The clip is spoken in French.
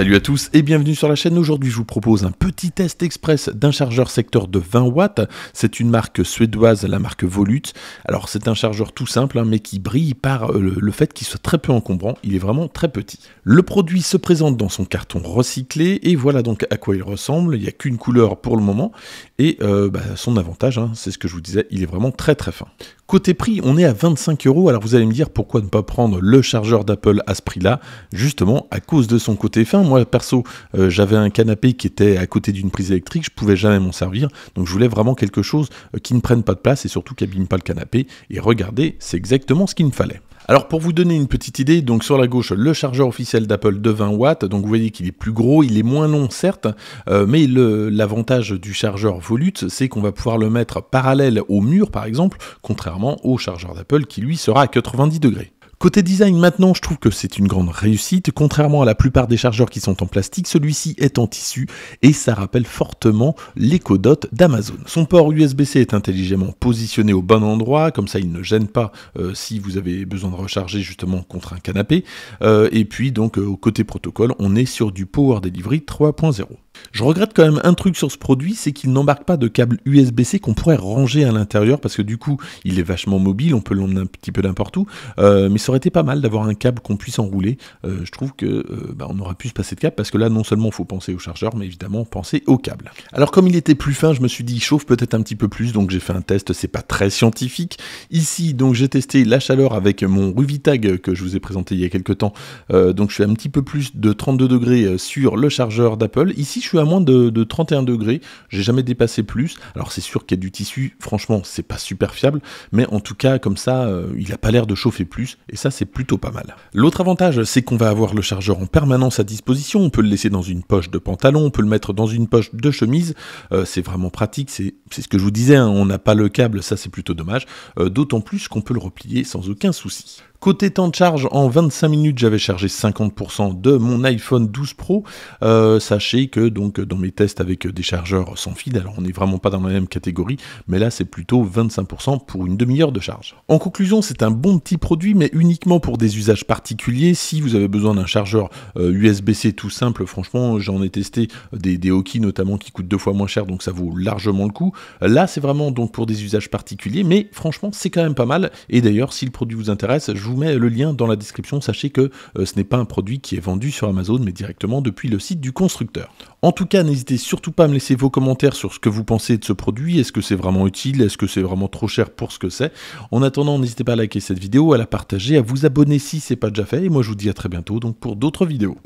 Salut à tous et bienvenue sur la chaîne. Aujourd'hui, je vous propose un petit test express d'un chargeur secteur de 20 watts. C'est une marque suédoise, la marque Volute. Alors, c'est un chargeur tout simple, hein, mais qui brille par euh, le, fait qu'il soit très peu encombrant. Il est vraiment très petit. Le produit se présente dans son carton recyclé et voilà donc à quoi il ressemble. Il n'y a qu'une couleur pour le moment et euh, bah, son avantage, hein, c'est ce que je vous disais, il est vraiment très très fin. Côté prix, on est à 25 euros. Alors vous allez me dire pourquoi ne pas prendre le chargeur d'Apple à ce prix-là Justement à cause de son côté fin. Moi perso, euh, j'avais un canapé qui était à côté d'une prise électrique, je pouvais jamais m'en servir. Donc je voulais vraiment quelque chose euh, qui ne prenne pas de place et surtout qui abîme pas le canapé. Et regardez, c'est exactement ce qu'il me fallait. Alors pour vous donner une petite idée, donc sur la gauche, le chargeur officiel d'Apple de 20 watts, donc vous voyez qu'il est plus gros, il est moins long certes, euh, mais l'avantage du chargeur Volute, c'est qu'on va pouvoir le mettre parallèle au mur par exemple, contrairement au chargeur d'Apple qui lui sera à 90 degrés. Côté design, maintenant, je trouve que c'est une grande réussite. Contrairement à la plupart des chargeurs qui sont en plastique, celui-ci est en tissu et ça rappelle fortement l'EcoDot d'Amazon. Son port USB-C est intelligemment positionné au bon endroit, comme ça il ne gêne pas euh, si vous avez besoin de recharger justement contre un canapé. Euh, et puis donc euh, au côté protocole, on est sur du Power Delivery 3.0. Je regrette quand même un truc sur ce produit, c'est qu'il n'embarque pas de câble USB-C qu'on pourrait ranger à l'intérieur parce que du coup, il est vachement mobile, on peut l'emmener un petit peu n'importe où. Euh, mais ça aurait été pas mal d'avoir un câble qu'on puisse enrouler. Euh, je trouve que euh, bah, on aurait pu se passer de câble parce que là, non seulement il faut penser au chargeur, mais évidemment penser au câble. Alors comme il était plus fin, je me suis dit il chauffe peut-être un petit peu plus, donc j'ai fait un test. C'est pas très scientifique. Ici, donc j'ai testé la chaleur avec mon Ruvitag que je vous ai présenté il y a quelques temps. donc je suis un petit peu plus de 32 degrés sur le chargeur d'Apple. Ici, à moins de, 31 degrés. J'ai jamais dépassé plus. Alors c'est sûr qu'il y a du tissu. Franchement, c'est pas super fiable, mais en tout cas comme ça, euh, il a pas l'air de chauffer plus. Et ça, c'est plutôt pas mal. L'autre avantage, c'est qu'on va avoir le chargeur en permanence à disposition. On peut le laisser dans une poche de pantalon, on peut le mettre dans une poche de chemise. Euh, c'est vraiment pratique. C'est ce que je vous disais. Hein. on n'a pas le câble. Ça, c'est plutôt dommage. Euh, d'autant plus qu'on peut le replier sans aucun souci. Côté temps de charge, en 25 minutes, j'avais chargé 50% de mon iPhone 12 Pro. Euh, sachez que donc dans mes tests avec des chargeurs sans fil, alors on n'est vraiment pas dans la même catégorie, mais là c'est plutôt 25% pour une demi-heure de charge. En conclusion, c'est un bon petit produit, mais uniquement pour des usages particuliers. Si vous avez besoin d'un chargeur USB-C euh, tout simple, franchement, j'en ai testé des, des Hoki notamment qui coûtent deux fois moins cher, donc ça vaut largement le coup. Là, c'est vraiment donc pour des usages particuliers, mais franchement, c'est quand même pas mal. Et d'ailleurs, si le produit vous intéresse, je vous mets le lien dans la description. Sachez que euh, ce n'est pas un produit qui est vendu sur Amazon, mais directement depuis le site du constructeur. En tout cas, n'hésitez surtout pas à me laisser vos commentaires sur ce que vous pensez de ce produit. Est-ce que c'est vraiment utile Est-ce que c'est vraiment trop cher pour ce que c'est En attendant, n'hésitez pas à liker cette vidéo, à la partager, à vous abonner si c'est pas déjà fait. Et moi, je vous dis à très bientôt donc pour d'autres vidéos.